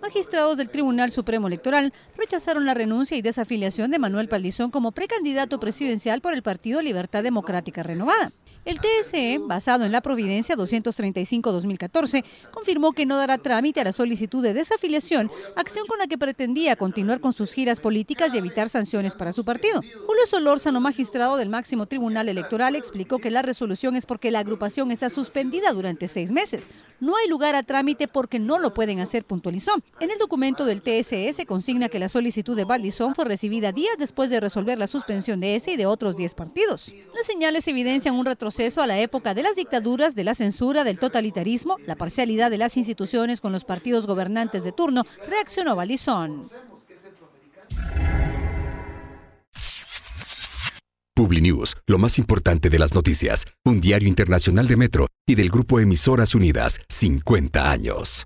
Magistrados del Tribunal Supremo Electoral rechazaron la renuncia y desafiliación de Manuel Paldizón como precandidato presidencial por el Partido Libertad Democrática Renovada. El TSE, basado en la Providencia 235-2014, confirmó que no dará trámite a la solicitud de desafiliación, acción con la que pretendía continuar con sus giras políticas y evitar sanciones para su partido. Julio Solórzano, magistrado del máximo tribunal electoral, explicó que la resolución es porque la agrupación está suspendida durante seis meses. No hay lugar a trámite porque no lo pueden hacer, puntualizó. En el documento del TSE se consigna que la solicitud de Valdizón fue recibida días después de resolver la suspensión de ese y de otros 10 partidos. Las señales evidencian un retroceso a la época de las dictaduras, de la censura, del totalitarismo, la parcialidad de las instituciones con los partidos gobernantes de turno, reaccionó Balizón. PubliNews, lo más importante de las noticias, un diario internacional de Metro y del grupo Emisoras Unidas, 50 años.